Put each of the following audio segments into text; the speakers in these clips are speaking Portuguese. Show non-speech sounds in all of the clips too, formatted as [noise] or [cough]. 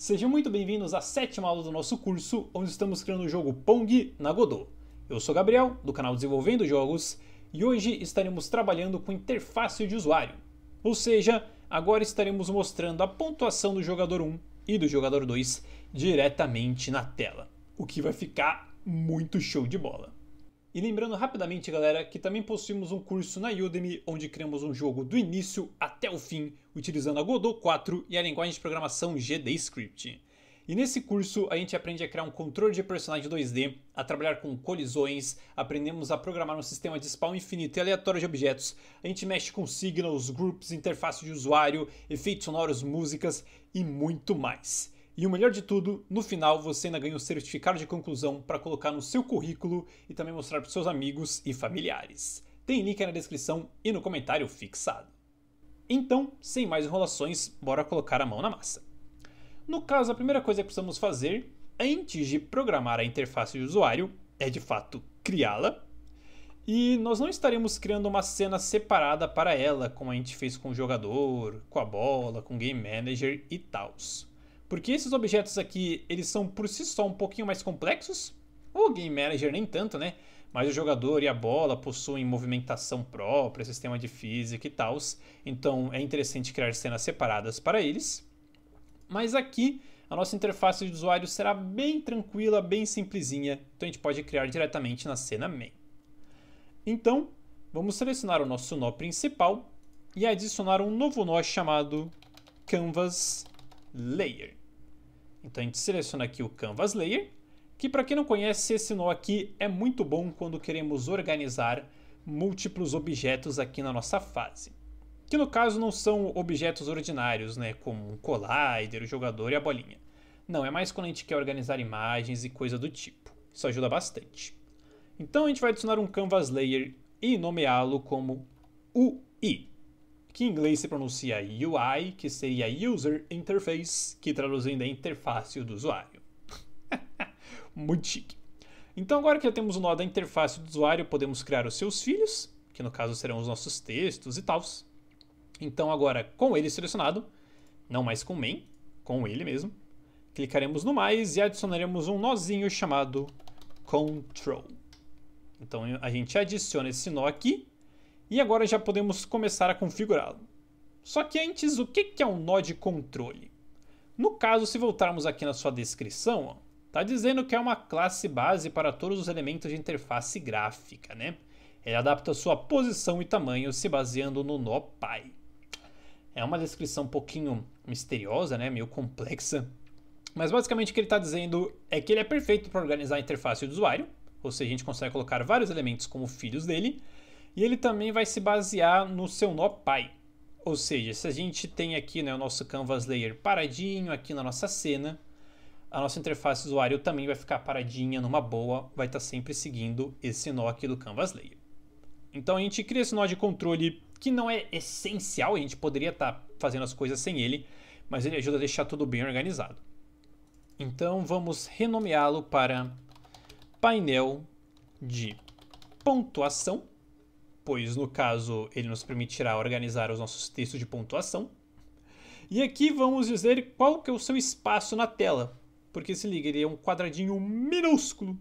Sejam muito bem-vindos à sétima aula do nosso curso, onde estamos criando o jogo Pong na Godot. Eu sou Gabriel, do canal Desenvolvendo Jogos, e hoje estaremos trabalhando com interface de usuário. Ou seja, agora estaremos mostrando a pontuação do jogador 1 e do jogador 2 diretamente na tela, o que vai ficar muito show de bola. E lembrando rapidamente, galera, que também possuímos um curso na Udemy onde criamos um jogo do início até o fim utilizando a Godot 4 e a linguagem de programação GDScript. E nesse curso a gente aprende a criar um controle de personagem 2D, a trabalhar com colisões, aprendemos a programar um sistema de spawn infinito e aleatório de objetos, a gente mexe com signals, groups, interface de usuário, efeitos sonoros, músicas e muito mais. E o melhor de tudo, no final você ainda ganha um certificado de conclusão para colocar no seu currículo e também mostrar para seus amigos e familiares. Tem link na descrição e no comentário fixado. Então, sem mais enrolações, bora colocar a mão na massa. No caso, a primeira coisa que precisamos fazer, antes de programar a interface de usuário, é de fato criá-la. E nós não estaremos criando uma cena separada para ela, como a gente fez com o jogador, com a bola, com o game manager e tals. Porque esses objetos aqui, eles são por si só um pouquinho mais complexos. O game manager nem tanto, né? mas o jogador e a bola possuem movimentação própria, sistema de física e tal, então é interessante criar cenas separadas para eles. Mas aqui a nossa interface de usuário será bem tranquila, bem simplesinha, então a gente pode criar diretamente na cena main. Então, vamos selecionar o nosso nó principal e adicionar um novo nó chamado Canvas Layer. Então a gente seleciona aqui o Canvas Layer que para quem não conhece, esse nó aqui é muito bom quando queremos organizar múltiplos objetos aqui na nossa fase. Que no caso não são objetos ordinários, né, como um collider, o jogador e a bolinha. Não, é mais quando a gente quer organizar imagens e coisa do tipo. Isso ajuda bastante. Então a gente vai adicionar um canvas layer e nomeá-lo como UI, que em inglês se pronuncia UI, que seria User Interface, que traduzindo é interface do usuário. [laughs] muito chique. Então agora que já temos o nó da interface do usuário, podemos criar os seus filhos, que no caso serão os nossos textos e tal. Então agora com ele selecionado, não mais com main, com ele mesmo, clicaremos no mais e adicionaremos um nozinho chamado control. Então a gente adiciona esse nó aqui e agora já podemos começar a configurá-lo. Só que antes, o que é um nó de controle? No caso, se voltarmos aqui na sua descrição, Tá dizendo que é uma classe base para todos os elementos de interface gráfica, né? Ele adapta sua posição e tamanho se baseando no nó pai. É uma descrição um pouquinho misteriosa, né? Meio complexa. Mas basicamente o que ele está dizendo é que ele é perfeito para organizar a interface do usuário, ou seja, a gente consegue colocar vários elementos como filhos dele, e ele também vai se basear no seu nó pai. Ou seja, se a gente tem aqui né, o nosso canvas layer paradinho aqui na nossa cena, a nossa interface usuário também vai ficar paradinha numa boa, vai estar tá sempre seguindo esse nó aqui do Canvas Layer. Então a gente cria esse nó de controle que não é essencial, a gente poderia estar tá fazendo as coisas sem ele, mas ele ajuda a deixar tudo bem organizado. Então vamos renomeá-lo para painel de pontuação, pois no caso ele nos permitirá organizar os nossos textos de pontuação. E aqui vamos dizer qual que é o seu espaço na tela. Porque se liga, ele é um quadradinho minúsculo.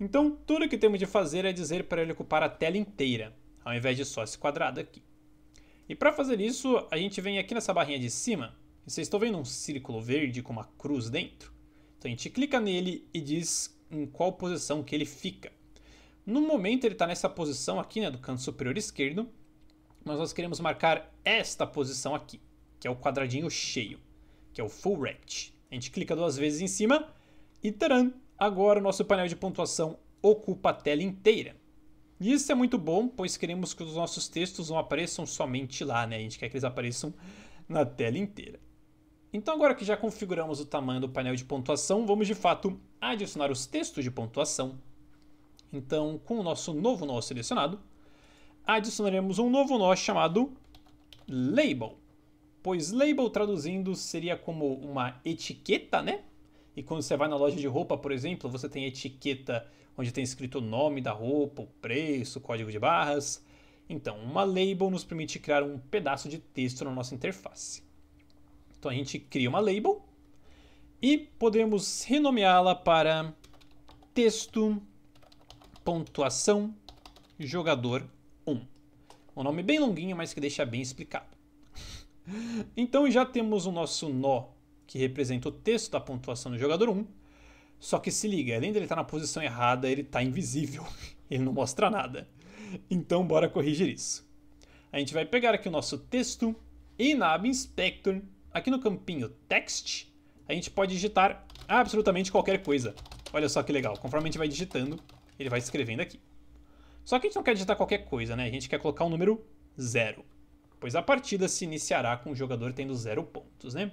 Então, tudo que temos de fazer é dizer para ele ocupar a tela inteira, ao invés de só esse quadrado aqui. E para fazer isso, a gente vem aqui nessa barrinha de cima, vocês estão vendo um círculo verde com uma cruz dentro? Então a gente clica nele e diz em qual posição que ele fica. No momento ele está nessa posição aqui, né, do canto superior esquerdo, mas nós queremos marcar esta posição aqui, que é o quadradinho cheio, que é o full rect. A gente clica duas vezes em cima e taran, agora o nosso painel de pontuação ocupa a tela inteira. isso é muito bom, pois queremos que os nossos textos não apareçam somente lá, né? A gente quer que eles apareçam na tela inteira. Então agora que já configuramos o tamanho do painel de pontuação, vamos de fato adicionar os textos de pontuação. Então, com o nosso novo nó selecionado, adicionaremos um novo nó chamado Label pois label traduzindo seria como uma etiqueta, né? E quando você vai na loja de roupa, por exemplo, você tem etiqueta onde tem escrito o nome da roupa, o preço, o código de barras. Então, uma label nos permite criar um pedaço de texto na nossa interface. Então a gente cria uma label e podemos renomeá-la para texto pontuação jogador 1. Um nome bem longuinho, mas que deixa bem explicado. Então já temos o nosso nó, que representa o texto da pontuação do jogador 1. Só que se liga, além dele estar tá na posição errada, ele está invisível. [laughs] Ele não mostra nada. Então bora corrigir isso. A gente vai pegar aqui o nosso texto e na aba Inspector, aqui no campinho Text, a gente pode digitar absolutamente qualquer coisa. Olha só que legal, conforme a gente vai digitando, ele vai escrevendo aqui. Só que a gente não quer digitar qualquer coisa, né? A gente quer colocar o um número zero pois a partida se iniciará com o jogador tendo zero pontos, né?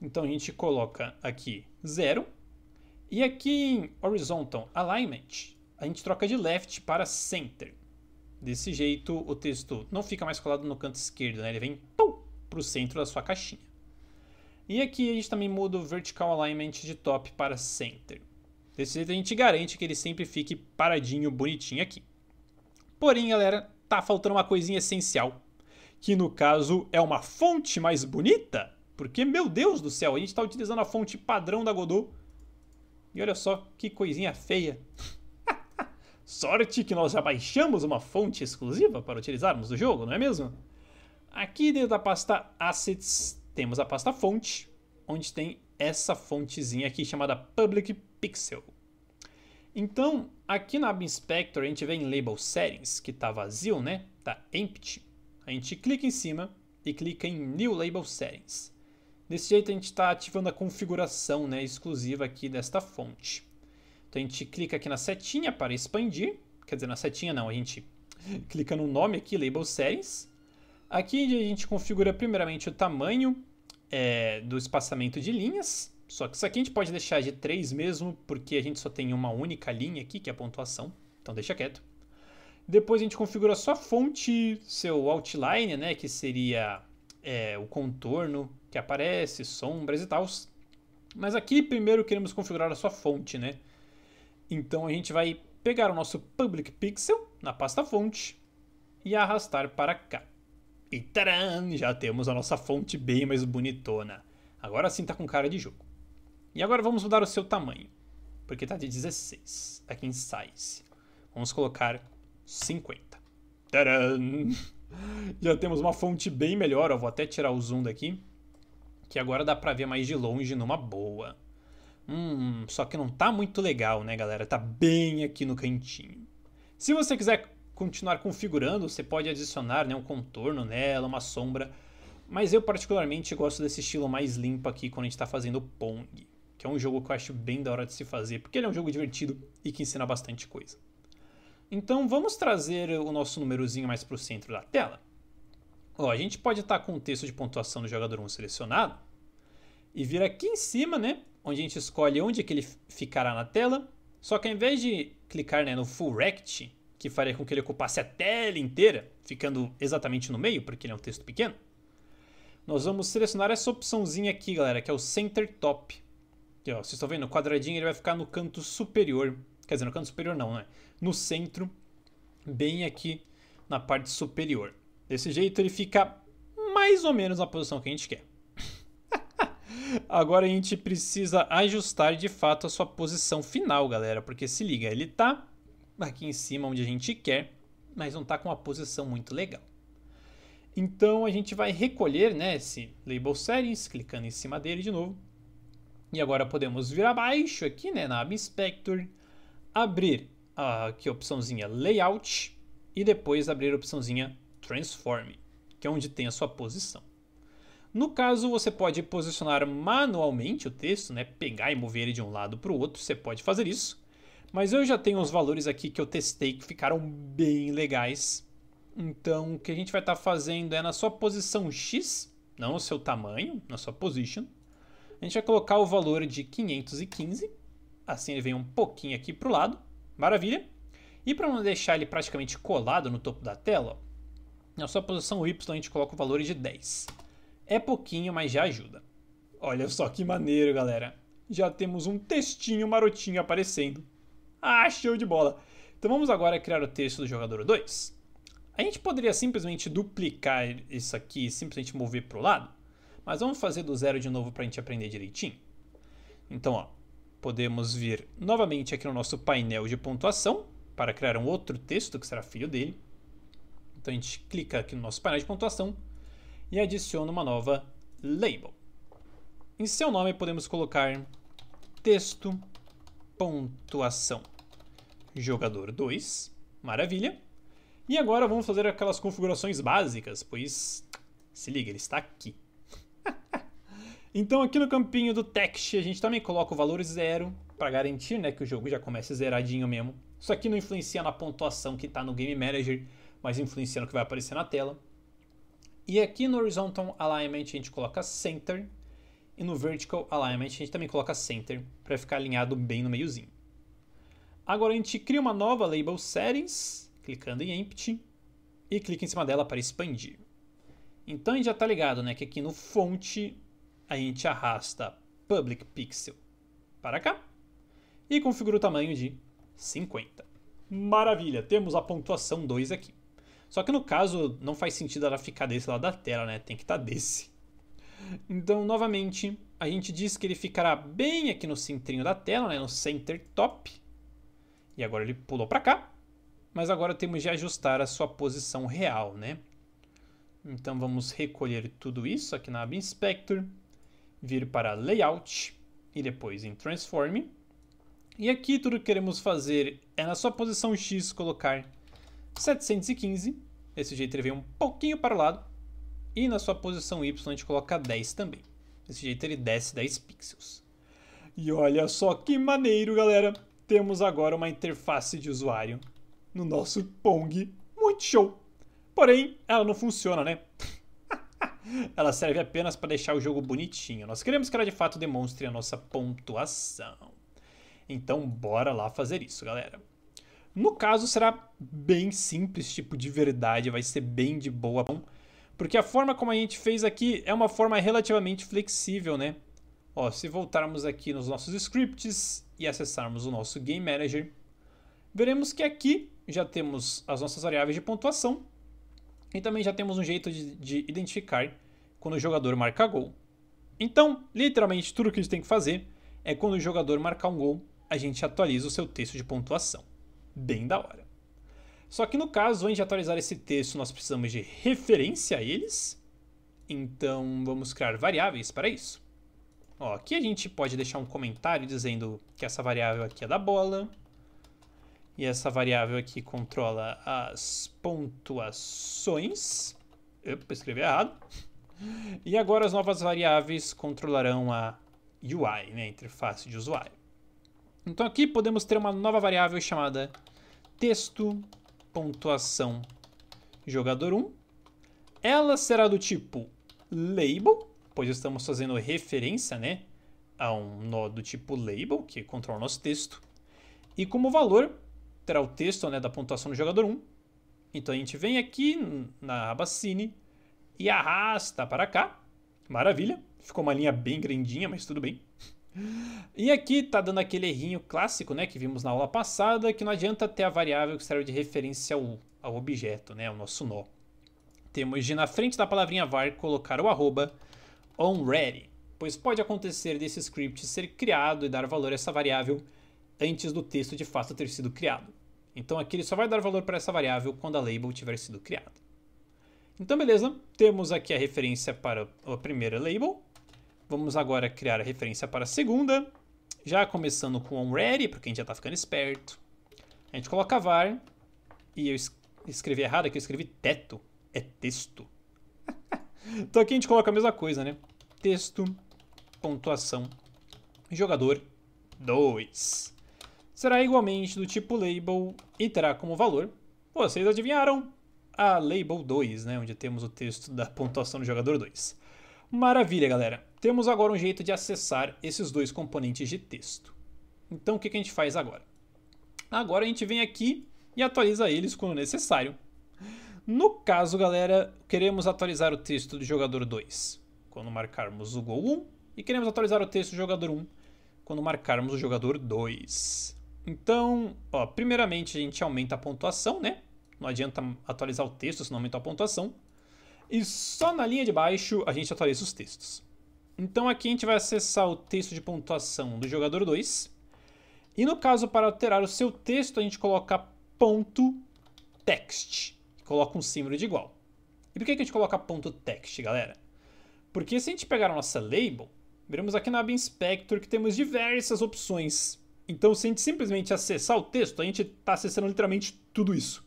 Então a gente coloca aqui zero e aqui em horizontal alignment a gente troca de left para center. Desse jeito o texto não fica mais colado no canto esquerdo, né? Ele vem para o centro da sua caixinha. E aqui a gente também muda o vertical alignment de top para center. Desse jeito a gente garante que ele sempre fique paradinho, bonitinho aqui. Porém, galera, tá faltando uma coisinha essencial que no caso é uma fonte mais bonita, porque, meu Deus do céu, a gente está utilizando a fonte padrão da Godot. E olha só que coisinha feia. [laughs] Sorte que nós já baixamos uma fonte exclusiva para utilizarmos no jogo, não é mesmo? Aqui dentro da pasta Assets temos a pasta Fonte, onde tem essa fontezinha aqui chamada Public Pixel. Então, aqui na App Inspector a gente vem em Label Settings, que está vazio, né? Está empty a gente clica em cima e clica em New Label Settings. Desse jeito a gente está ativando a configuração né, exclusiva aqui desta fonte. Então a gente clica aqui na setinha para expandir, quer dizer, na setinha não, a gente [laughs] clica no nome aqui, Label Settings. Aqui a gente configura primeiramente o tamanho é, do espaçamento de linhas, só que isso aqui a gente pode deixar de 3 mesmo, porque a gente só tem uma única linha aqui, que é a pontuação, então deixa quieto. Depois a gente configura sua fonte, seu outline, né, que seria é, o contorno que aparece, sombras e tal. Mas aqui primeiro queremos configurar a sua fonte, né? Então a gente vai pegar o nosso public pixel na pasta fonte e arrastar para cá. E tcharam, já temos a nossa fonte bem mais bonitona. Agora sim tá com cara de jogo. E agora vamos mudar o seu tamanho, porque tá de 16, aqui em size. Vamos colocar 50. Tcharam! Já temos uma fonte bem melhor, eu vou até tirar o zoom daqui, que agora dá pra ver mais de longe numa boa. Hum, só que não tá muito legal, né, galera? Tá bem aqui no cantinho. Se você quiser continuar configurando, você pode adicionar né, um contorno nela, uma sombra, mas eu particularmente gosto desse estilo mais limpo aqui quando a gente está fazendo Pong, que é um jogo que eu acho bem da hora de se fazer, porque ele é um jogo divertido e que ensina bastante coisa. Então vamos trazer o nosso númerozinho mais para o centro da tela. Ó, a gente pode estar tá com o texto de pontuação do jogador 1 selecionado e vir aqui em cima, né, onde a gente escolhe onde que ele ficará na tela. Só que ao invés de clicar né, no Full Rect, que faria com que ele ocupasse a tela inteira, ficando exatamente no meio, porque ele é um texto pequeno, nós vamos selecionar essa opçãozinha aqui, galera, que é o Center Top. Aqui, ó, vocês estão vendo? O quadradinho ele vai ficar no canto superior Quer dizer, no canto superior não, né? No centro, bem aqui na parte superior. Desse jeito ele fica mais ou menos na posição que a gente quer. [laughs] Agora a gente precisa ajustar de fato a sua posição final, galera. Porque se liga, ele tá aqui em cima onde a gente quer, mas não tá com uma posição muito legal. Então a gente vai recolher né, esse Label Settings, clicando em cima dele de novo. E agora podemos vir abaixo aqui né, na ab Inspector, abrir aqui a opçãozinha Layout e depois abrir a opçãozinha Transform, que é onde tem a sua posição. No caso, você pode posicionar manualmente o texto, né? pegar e mover ele de um lado para o outro, você pode fazer isso. Mas eu já tenho os valores aqui que eu testei que ficaram bem legais. Então, o que a gente vai estar tá fazendo é na sua posição X, não o seu tamanho, na sua position, a gente vai colocar o valor de 515 Assim ele vem um pouquinho aqui para o lado. Maravilha. E para não deixar ele praticamente colado no topo da tela, na sua posição Y a gente coloca o valor de 10. É pouquinho, mas já ajuda. Olha só que maneiro, galera. Já temos um textinho marotinho aparecendo. Ah, show de bola! Então vamos agora criar o texto do jogador 2. A gente poderia simplesmente duplicar isso aqui e simplesmente mover para o lado, mas vamos fazer do zero de novo para a gente aprender direitinho. Então, ó, Podemos vir novamente aqui no nosso painel de pontuação para criar um outro texto que será filho dele. Então a gente clica aqui no nosso painel de pontuação e adiciona uma nova label. Em seu nome podemos colocar texto pontuação jogador 2, maravilha. E agora vamos fazer aquelas configurações básicas, pois se liga, ele está aqui. Então aqui no campinho do text a gente também coloca o valor zero para garantir né, que o jogo já comece zeradinho mesmo. Isso aqui não influencia na pontuação que está no Game Manager, mas influencia no que vai aparecer na tela. E aqui no Horizontal Alignment a gente coloca Center e no Vertical Alignment a gente também coloca Center para ficar alinhado bem no meiozinho. Agora a gente cria uma nova Label Settings, clicando em Empty e clica em cima dela para expandir. Então a gente já está ligado né, que aqui no Fonte a gente arrasta Public Pixel para cá e configura o tamanho de 50. Maravilha, temos a pontuação 2 aqui. Só que no caso não faz sentido ela ficar desse lado da tela, né? Tem que estar tá desse. Então, novamente, a gente diz que ele ficará bem aqui no centrinho da tela, né? no center top. E agora ele pulou para cá. Mas agora temos de ajustar a sua posição real, né? Então vamos recolher tudo isso aqui na Ab Inspector vir para Layout e depois em Transform. E aqui tudo que queremos fazer é na sua posição X colocar 715. Desse jeito ele vem um pouquinho para o lado. E na sua posição Y a gente coloca 10 também. Desse jeito ele desce 10 pixels. E olha só que maneiro, galera! Temos agora uma interface de usuário no nosso Pong. Muito show! Porém, ela não funciona, né? Ela serve apenas para deixar o jogo bonitinho. Nós queremos que ela de fato demonstre a nossa pontuação. Então, bora lá fazer isso, galera. No caso, será bem simples, tipo, de verdade, vai ser bem de boa. Porque a forma como a gente fez aqui é uma forma relativamente flexível, né? Ó, se voltarmos aqui nos nossos scripts e acessarmos o nosso Game Manager, veremos que aqui já temos as nossas variáveis de pontuação e também já temos um jeito de, de identificar quando o jogador marca gol. Então, literalmente, tudo que a gente tem que fazer é quando o jogador marcar um gol, a gente atualiza o seu texto de pontuação. Bem da hora. Só que no caso, antes de atualizar esse texto, nós precisamos de referência a eles. Então, vamos criar variáveis para isso. Ó, aqui a gente pode deixar um comentário dizendo que essa variável aqui é da bola, e essa variável aqui controla as pontuações. Opa, escrevi errado. E agora as novas variáveis controlarão a UI, né, interface de usuário. Então aqui podemos ter uma nova variável chamada texto pontuação jogador 1. Ela será do tipo label, pois estamos fazendo referência, né, a um nó do tipo label que controla o nosso texto. E como valor, terá o texto né, da pontuação do jogador 1. Então a gente vem aqui na aba Cine e arrasta para cá. Maravilha. Ficou uma linha bem grandinha, mas tudo bem. E aqui está dando aquele errinho clássico né, que vimos na aula passada, que não adianta ter a variável que serve de referência ao, ao objeto, né, ao nosso nó. Temos de na frente da palavrinha var colocar o arroba onReady, pois pode acontecer desse script ser criado e dar valor a essa variável antes do texto de fato ter sido criado. Então aqui ele só vai dar valor para essa variável quando a label tiver sido criada. Então beleza, temos aqui a referência para a primeira label. Vamos agora criar a referência para a segunda. Já começando com onReady, para quem já está ficando esperto. A gente coloca var e eu escrevi errado aqui, eu escrevi teto, é texto. [laughs] então aqui a gente coloca a mesma coisa, né? Texto, pontuação, jogador 2 será igualmente do tipo label e terá como valor, vocês adivinharam, a label 2, né, onde temos o texto da pontuação do jogador 2. Maravilha, galera. Temos agora um jeito de acessar esses dois componentes de texto. Então, o que a gente faz agora? Agora a gente vem aqui e atualiza eles quando necessário. No caso, galera, queremos atualizar o texto do jogador 2 quando marcarmos o gol 1 e queremos atualizar o texto do jogador 1 quando marcarmos o jogador 2. Então, ó, primeiramente a gente aumenta a pontuação, né? Não adianta atualizar o texto se não aumentar a pontuação. E só na linha de baixo a gente atualiza os textos. Então aqui a gente vai acessar o texto de pontuação do jogador 2. E no caso, para alterar o seu texto, a gente coloca ponto text. Coloca um símbolo de igual. E por que a gente coloca ponto text, galera? Porque se a gente pegar a nossa label, veremos aqui na App Inspector que temos diversas opções então, se a gente simplesmente acessar o texto, a gente está acessando literalmente tudo isso.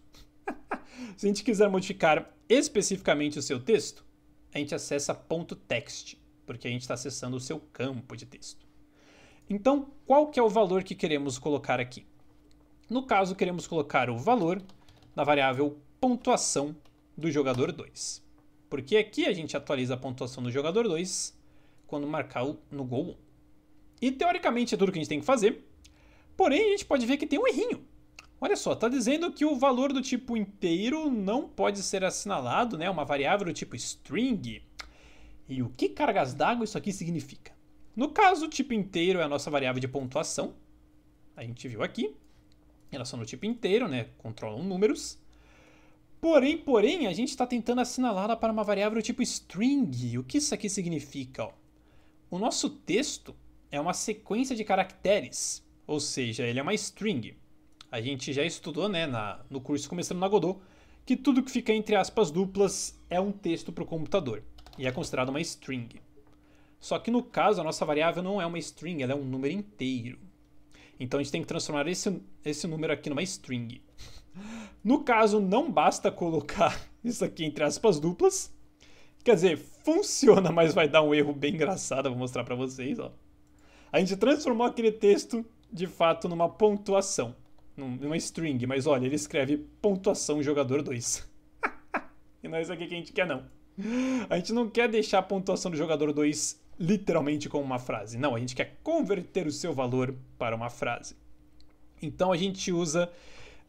[laughs] se a gente quiser modificar especificamente o seu texto, a gente acessa ponto .text, porque a gente está acessando o seu campo de texto. Então, qual que é o valor que queremos colocar aqui? No caso, queremos colocar o valor na variável pontuação do jogador 2. Porque aqui a gente atualiza a pontuação do jogador 2 quando marcar no gol 1. E teoricamente é tudo que a gente tem que fazer, Porém, a gente pode ver que tem um errinho. Olha só, está dizendo que o valor do tipo inteiro não pode ser assinalado, né? Uma variável do tipo string. E o que cargas d'água isso aqui significa? No caso, o tipo inteiro é a nossa variável de pontuação. A gente viu aqui. Ela são no tipo inteiro, né? Controlam números. Porém, porém, a gente está tentando assinalá-la para uma variável do tipo string. O que isso aqui significa? Ó? O nosso texto é uma sequência de caracteres ou seja, ele é uma string. A gente já estudou né, na, no curso começando na Godot que tudo que fica entre aspas duplas é um texto para o computador e é considerado uma string. Só que no caso a nossa variável não é uma string, ela é um número inteiro. Então a gente tem que transformar esse, esse número aqui numa string. No caso, não basta colocar [laughs] isso aqui entre aspas duplas. Quer dizer, funciona, mas vai dar um erro bem engraçado, vou mostrar para vocês. Ó. A gente transformou aquele texto de fato numa pontuação, numa string, mas olha, ele escreve pontuação jogador 2. [laughs] e não é isso aqui que a gente quer, não. A gente não quer deixar a pontuação do jogador 2 literalmente como uma frase. Não, a gente quer converter o seu valor para uma frase. Então a gente usa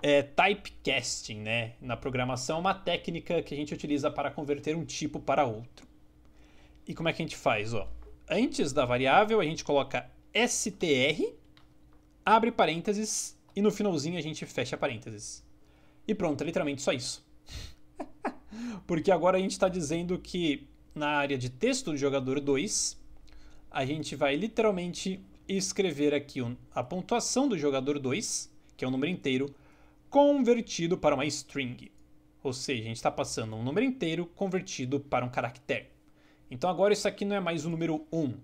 é, typecasting, né? Na programação é uma técnica que a gente utiliza para converter um tipo para outro. E como é que a gente faz? Ó, antes da variável, a gente coloca str, abre parênteses e no finalzinho a gente fecha parênteses. E pronto, é literalmente só isso. [laughs] Porque agora a gente está dizendo que na área de texto do jogador 2, a gente vai literalmente escrever aqui a pontuação do jogador 2, que é um número inteiro, convertido para uma string. Ou seja, a gente está passando um número inteiro convertido para um caractere. Então agora isso aqui não é mais o número 1, um,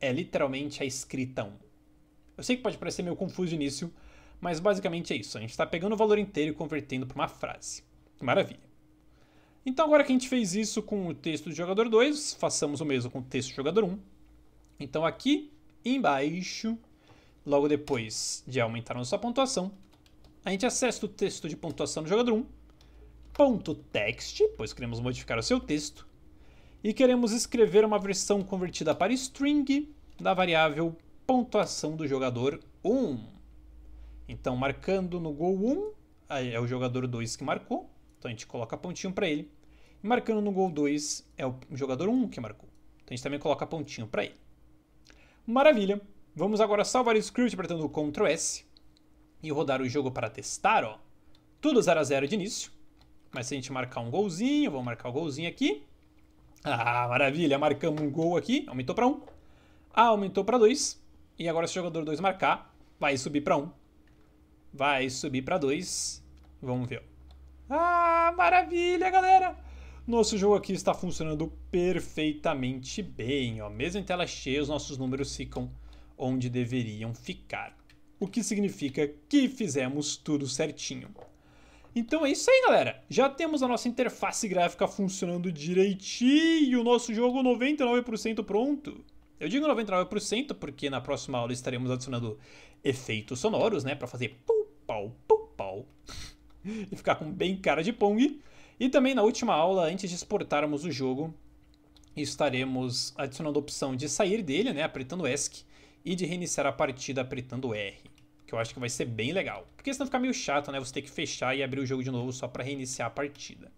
é literalmente a escrita 1. Um. Eu sei que pode parecer meio confuso no início, mas basicamente é isso. A gente está pegando o valor inteiro e convertendo para uma frase. Maravilha. Então agora que a gente fez isso com o texto do jogador 2, façamos o mesmo com o texto do jogador 1. Um. Então aqui embaixo, logo depois de aumentar nossa pontuação, a gente acessa o texto de pontuação do jogador 1, um, ponto text, pois queremos modificar o seu texto, e queremos escrever uma versão convertida para string da variável pontuação do jogador 1. Então, marcando no gol 1, é o jogador 2 que marcou, então a gente coloca pontinho para ele. E marcando no gol 2, é o jogador 1 que marcou, então a gente também coloca pontinho para ele. Maravilha! Vamos agora salvar o script apertando o Ctrl S e rodar o jogo para testar, ó. Tudo 0 x 0 de início, mas se a gente marcar um golzinho, vou marcar o um golzinho aqui. Ah, maravilha, marcamos um gol aqui, aumentou para 1, um, ah, aumentou para 2, e agora se o jogador 2 marcar, vai subir para 1. Um, vai subir para 2. Vamos ver. Ah, maravilha, galera! Nosso jogo aqui está funcionando perfeitamente bem. Ó. Mesmo em tela cheia, os nossos números ficam onde deveriam ficar. O que significa que fizemos tudo certinho. Então é isso aí, galera. Já temos a nossa interface gráfica funcionando direitinho. O nosso jogo 99% pronto. Eu digo 99% porque na próxima aula estaremos adicionando efeitos sonoros, né? Para fazer pau, pau, pau, pau. [laughs] e ficar com bem cara de Pong. E também na última aula, antes de exportarmos o jogo, estaremos adicionando a opção de sair dele, né? Apertando ESC. E de reiniciar a partida apertando R. Que eu acho que vai ser bem legal. Porque senão fica meio chato, né? Você ter que fechar e abrir o jogo de novo só para reiniciar a partida.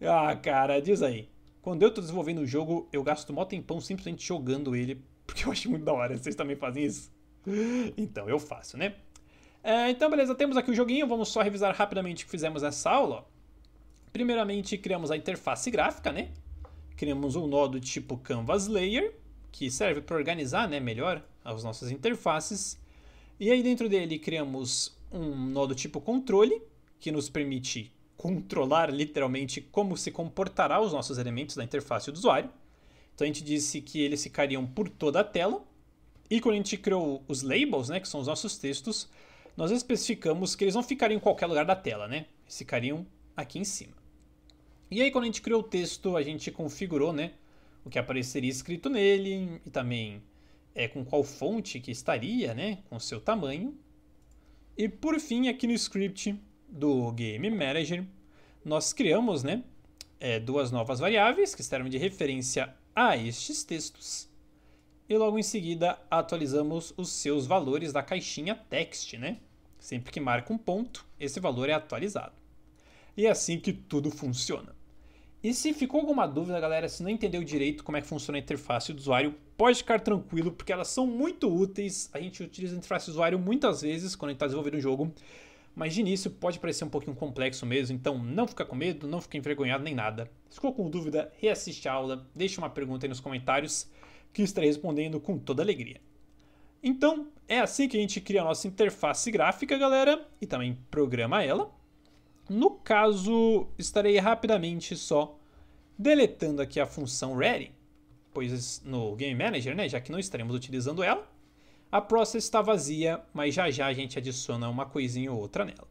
Ah, cara, diz aí. Quando eu tô desenvolvendo o jogo, eu gasto mó tempão simplesmente jogando ele, [laughs] porque eu acho muito da hora. Vocês também fazem isso? Então, eu faço, né? É, então, beleza, temos aqui o joguinho. Vamos só revisar rapidamente o que fizemos nessa aula. Primeiramente, criamos a interface gráfica, né? Criamos um nó do tipo Canvas Layer, que serve para organizar né, melhor as nossas interfaces. E aí, dentro dele, criamos um nó do tipo controle, que nos permite controlar literalmente como se comportará os nossos elementos da interface do usuário. Então a gente disse que eles ficariam por toda a tela. E quando a gente criou os labels, né, que são os nossos textos, nós especificamos que eles não ficariam em qualquer lugar da tela, né? Eles ficariam aqui em cima. E aí quando a gente criou o texto, a gente configurou, né, o que apareceria escrito nele e também é, com qual fonte que estaria, né, com seu tamanho. E por fim, aqui no script, do Game Manager, nós criamos né, é, duas novas variáveis que servem de referência a estes textos. E logo em seguida atualizamos os seus valores da caixinha text, né? Sempre que marca um ponto, esse valor é atualizado. E é assim que tudo funciona. E se ficou alguma dúvida, galera, se não entendeu direito como é que funciona a interface do usuário, pode ficar tranquilo, porque elas são muito úteis. A gente utiliza a interface do usuário muitas vezes quando a gente está desenvolvendo um jogo mas de início pode parecer um pouquinho complexo mesmo, então não fica com medo, não fica envergonhado nem nada. Se ficou com dúvida, reassiste a aula, deixa uma pergunta aí nos comentários que estarei respondendo com toda alegria. Então, é assim que a gente cria a nossa interface gráfica, galera, e também programa ela. No caso, estarei rapidamente só deletando aqui a função ready, pois no Game Manager, né, já que não estaremos utilizando ela. A process está vazia, mas já já a gente adiciona uma coisinha ou outra nela.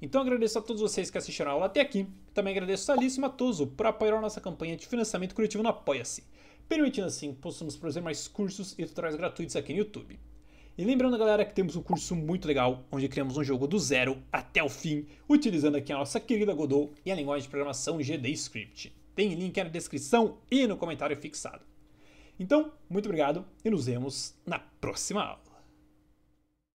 Então agradeço a todos vocês que assistiram a aula até aqui. Também agradeço a Alice Matoso por apoiar a nossa campanha de financiamento coletivo no Apoia-se, permitindo assim que possamos produzir mais cursos e tutoriais gratuitos aqui no YouTube. E lembrando, galera, que temos um curso muito legal, onde criamos um jogo do zero até o fim, utilizando aqui a nossa querida Godot e a linguagem de programação GD Script. Tem link na descrição e no comentário fixado. Então, muito obrigado e nos vemos na próxima aula.